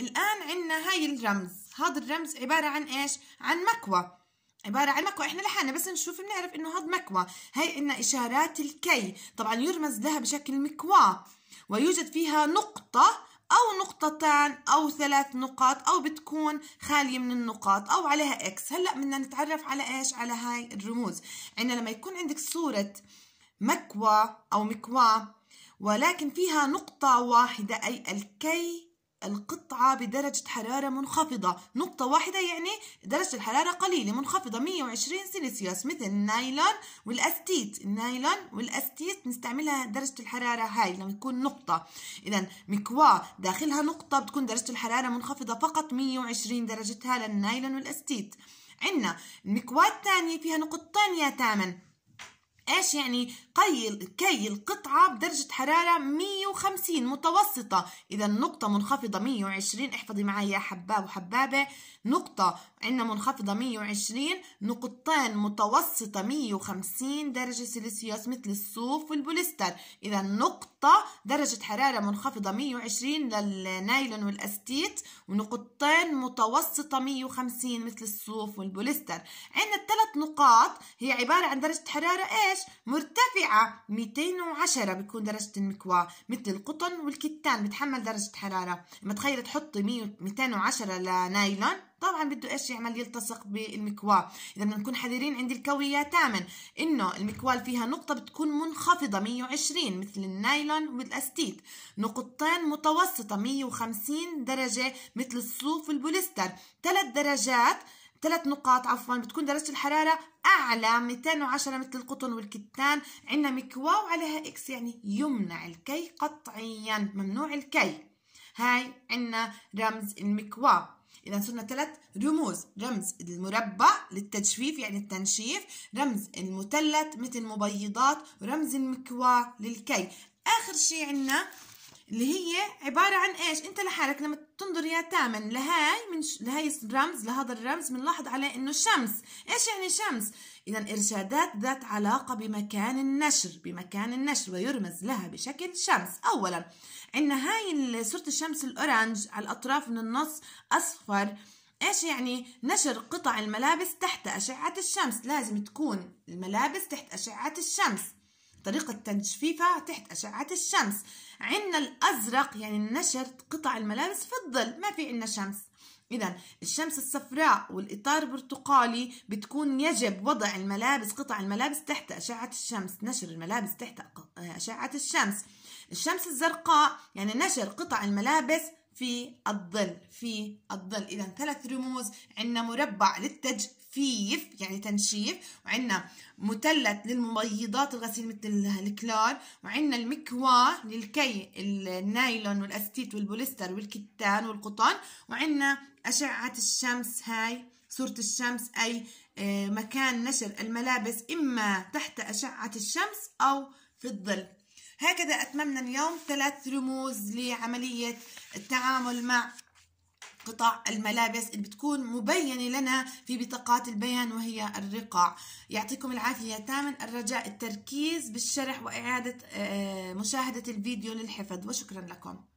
الآن عندنا هاي الرمز هذا الرمز عبارة عن إيش عن مكوى عبارة عن مكوى احنا لحالنا بس نشوف بنعرف انه هذا مكوى هاي إن إشارات الكي طبعا يرمز لها بشكل مكواه ويوجد فيها نقطة أو نقطتان أو ثلاث نقاط أو بتكون خالية من النقاط أو عليها إكس هلأ بدنا نتعرف على إيش على هاي الرموز عندنا لما يكون عندك صورة مكوى أو مكوى ولكن فيها نقطة واحدة أي الكي القطعة بدرجة حرارة منخفضة نقطة واحدة يعني درجة الحرارة قليلة منخفضة 120 سلسيوس مثل النايلون والأستيت النايلون والأستيت نستعملها درجة الحرارة هاي لما يكون نقطة إذا مكوا داخلها نقطة بتكون درجة الحرارة منخفضة فقط 120 درجتها للنايلون والأستيت عندنا المكواه الثانية فيها نقطتين يا تامن ايش يعني كي كي القطعة بدرجة حرارة 150 متوسطة إذا نقطة منخفضة 120 احفظي معي يا حباب وحبابة نقطة عندنا منخفضة 120 نقطتين متوسطة 150 درجة سيلسيوس مثل الصوف والبوليستر إذا نقطة درجة حرارة منخفضة 120 للنايلون والأستيت ونقطتين متوسطة 150 مثل الصوف والبوليستر عندنا الثلاث نقاط هي عبارة عن درجة حرارة إيش مرتفعة 210 بيكون درجة المكواة مثل القطن والكتان بتحمل درجة حرارة لما تخيل تحطي 210 لنايلون طبعا بده ايش يعمل يلتصق بالمكواه اذا بدنا نكون حذرين عند الكويه تاما انه المكواه فيها نقطه بتكون منخفضه 120 مثل النايلون والاستيت نقطتين متوسطه 150 درجه مثل الصوف والبوليستر ثلاث درجات ثلاث نقاط عفوا بتكون درجة الحرارة أعلى 210 مثل القطن والكتان عندنا مكواو وعليها إكس يعني يمنع الكي قطعيا ممنوع الكي هاي عندنا رمز المكواو إذا صرنا ثلاث رموز رمز المربع للتجفيف يعني التنشيف رمز المثلث مثل المبيضات ورمز المكواة للكي آخر شيء عندنا اللي هي عبارة عن إيش أنت لحالك لما تنظر يا تامن لهاي من ش... لهاي الرمز لهذا الرمز بنلاحظ عليه إنه شمس إيش يعني شمس إذا إرشادات ذات علاقة بمكان النشر بمكان النشر ويرمز لها بشكل شمس أولا عندنا هاي صورة الشمس الأورانج على الأطراف من النص أصفر ايش يعني نشر قطع الملابس تحت اشعه الشمس لازم تكون الملابس تحت اشعه الشمس طريقة تجفيفها تحت أشعة الشمس عندنا الأزرق يعني نشر قطع الملابس في الظل ما في عندنا شمس إذا الشمس الصفراء والإطار البرتقالي بتكون يجب وضع الملابس قطع الملابس تحت أشعة الشمس نشر الملابس تحت أشعة الشمس الشمس الزرقاء يعني نشر قطع الملابس في الظل في الظل إذا ثلاث رموز عندنا مربع للتجفيف يعني تنشيف وعندنا مثلث للمبيضات الغسيل مثل الكلور وعندنا المكواة للكي النايلون والأستيت والبوليستر والكتان والقطن وعندنا أشعة الشمس هاي صورة الشمس أي آه، مكان نشر الملابس إما تحت أشعة الشمس أو في الظل هكذا أتممنا اليوم ثلاث رموز لعملية التعامل مع قطع الملابس اللي بتكون مبينة لنا في بطاقات البيان وهي الرقع يعطيكم العافية تامن الرجاء التركيز بالشرح وإعادة آه، مشاهدة الفيديو للحفظ وشكرا لكم